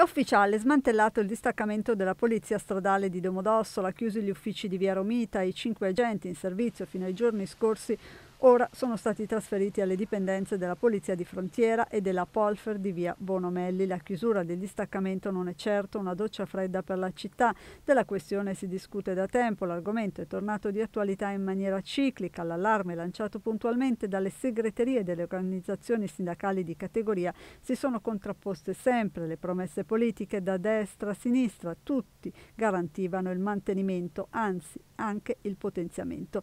È ufficiale, smantellato il distaccamento della polizia stradale di Domodossola, chiusi gli uffici di Via Romita, i cinque agenti in servizio fino ai giorni scorsi Ora sono stati trasferiti alle dipendenze della Polizia di Frontiera e della Polfer di via Bonomelli. La chiusura del distaccamento non è certo una doccia fredda per la città. Della questione si discute da tempo. L'argomento è tornato di attualità in maniera ciclica. L'allarme lanciato puntualmente dalle segreterie delle organizzazioni sindacali di categoria si sono contrapposte sempre le promesse politiche da destra a sinistra. Tutti garantivano il mantenimento, anzi anche il potenziamento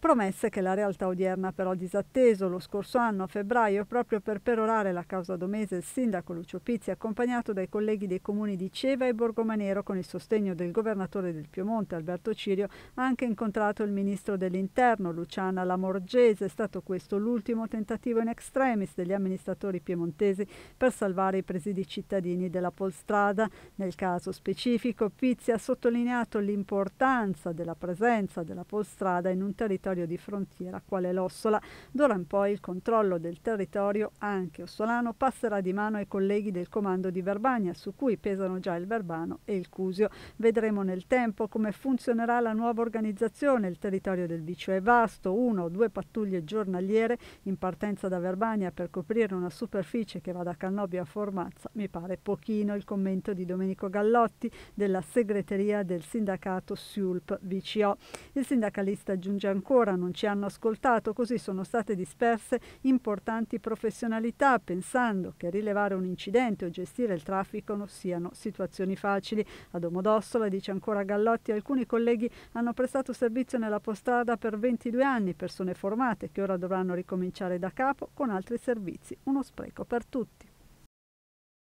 promesse che la realtà odierna ha però disatteso. Lo scorso anno, a febbraio, proprio per perorare la causa domese, il sindaco Lucio Pizzi, accompagnato dai colleghi dei comuni di Ceva e Borgomanero, con il sostegno del governatore del Piemonte Alberto Cirio, ha anche incontrato il ministro dell'Interno Luciana Lamorgese. È stato questo l'ultimo tentativo in extremis degli amministratori piemontesi per salvare i presidi cittadini della Polstrada. Nel caso specifico, Pizzi ha sottolineato l'importanza della presenza della Polstrada in un territorio territorio di frontiera quale l'Ossola. D'ora in poi il controllo del territorio anche ossolano passerà di mano ai colleghi del comando di Verbania, su cui pesano già il Verbano e il Cusio. Vedremo nel tempo come funzionerà la nuova organizzazione. Il territorio del Vicio è vasto, una o due pattuglie giornaliere in partenza da Verbania per coprire una superficie che va da Cannobio a Formazza, mi pare pochino il commento di Domenico Gallotti della segreteria del sindacato SIULP VCO. Il sindacalista aggiunge ancora ancora non ci hanno ascoltato, così sono state disperse importanti professionalità, pensando che rilevare un incidente o gestire il traffico non siano situazioni facili. A Domodossola, dice ancora Gallotti, alcuni colleghi hanno prestato servizio nella postrada per 22 anni, persone formate che ora dovranno ricominciare da capo con altri servizi, uno spreco per tutti.